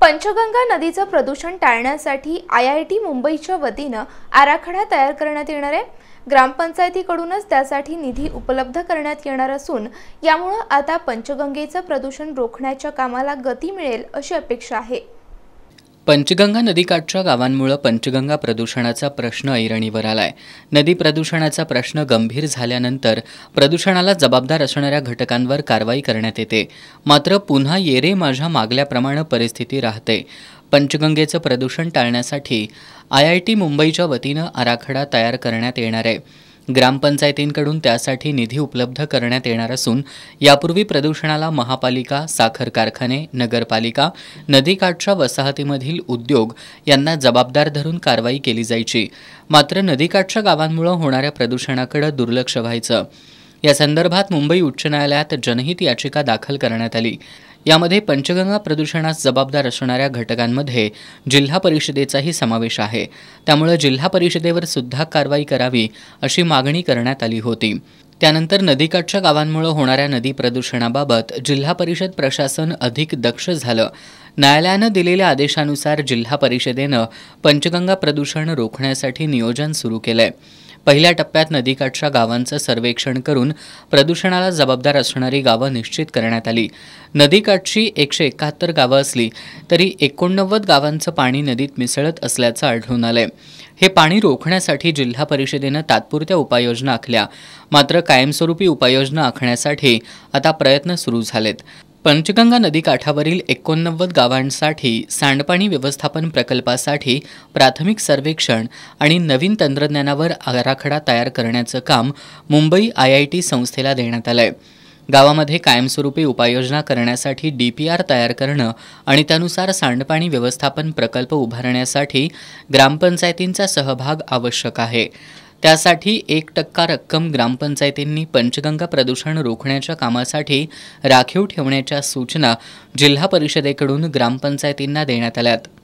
पंचगंगा नदीचं प्रदूषण टाळण्यासाठी आय आय टी मुंबईच्या वतीनं आराखडा तयार करण्यात येणार आहे ग्रामपंचायतीकडूनच त्यासाठी निधी उपलब्ध करण्यात येणार असून यामुळं आता पंचगंगेचं प्रदूषण रोखण्याच्या कामाला गती मिळेल अशी अपेक्षा आहे पंचगंगा नदीकाठच्या गावांमुळे पंचगंगा प्रदूषणाचा प्रश्न ऐरणीवर आलाय नदी प्रदूषणाचा प्रश्न गंभीर झाल्यानंतर प्रदूषणाला जबाबदार असणाऱ्या घटकांवर कारवाई करण्यात येते मात्र पुन्हा येरे माझ्या मागल्याप्रमाणे परिस्थिती राहते पंचगंगेचं प्रदूषण टाळण्यासाठी आय आय टी मुंबईच्या वतीनं आराखडा तयार करण्यात येणार आहे ग्रामपंचायतींकडून त्यासाठी निधी उपलब्ध करण्यात येणार असून यापूर्वी प्रदूषणाला महापालिका साखर कारखाने नगरपालिका नदीकाठच्या वसाहतीमधील उद्योग यांना जबाबदार धरून कारवाई केली जायची मात्र नदीकाठच्या गावांमुळे होणाऱ्या प्रदूषणाकडे दुर्लक्ष व्हायचं या संदर्भात मुंबई उच्च न्यायालयात जनहित याचिका दाखल करण्यात आली यामध्ये पंचगंगा प्रदूषणास जबाबदार असणाऱ्या घटकांमध्ये जिल्हा परिषदेचाही समावेश आहे त्यामुळे जिल्हा परिषदेवर सुद्धा कारवाई करावी अशी मागणी करण्यात आली होती त्यानंतर नदीकाठच्या गावांमुळे होणाऱ्या नदी प्रदूषणाबाबत जिल्हा परिषद प्रशासन अधिक दक्ष झालं न्यायालयानं दिलेल्या आदेशानुसार जिल्हा परिषदेनं पंचगंगा प्रदूषण रोखण्यासाठी नियोजन सुरू केलं पहिल्या टप्प्यात नदीकाठच्या गावांचं सर्वेक्षण करून प्रदूषणाला जबाबदार असणारी गावं निश्चित करण्यात आली नदीकाठची एकशे एकाहत्तर गावं असली तरी एकोणनव्वद गावांचं पाणी नदीत मिसळत असल्याचं आढळून आलं हे पाणी रोखण्यासाठी जिल्हा परिषदेनं तात्पुरत्या उपाययोजना आखल्या मात्र कायमस्वरूपी उपाययोजना आखण्यासाठी आता प्रयत्न सुरू झालेत पंचगंगा नदीकाठावरील एकोणनव्वद गावांसाठी सांडपाणी व्यवस्थापन प्रकल्पासाठी प्राथमिक सर्वेक्षण आणि नवीन तंत्रज्ञानावर आराखडा तयार करण्याचं काम मुंबई आय आय टी संस्थेला देण्यात आलं आहे गावामध्ये कायमस्वरूपी उपाययोजना करण्यासाठी डी पी आर तयार करणं आणि त्यानुसार सांडपाणी व्यवस्थापन प्रकल्प उभारण्यासाठी ग्रामपंचायतींचा सहभाग आवश्यक आहे त्यासाठी एक टक्का रक्कम ग्रामपंचायतींनी पंचगंगा प्रदूषण रोखण्याच्या कामासाठी राखीव ठेवण्याच्या सूचना जिल्हा परिषदेकडून ग्रामपंचायतींना देण्यात आल्यात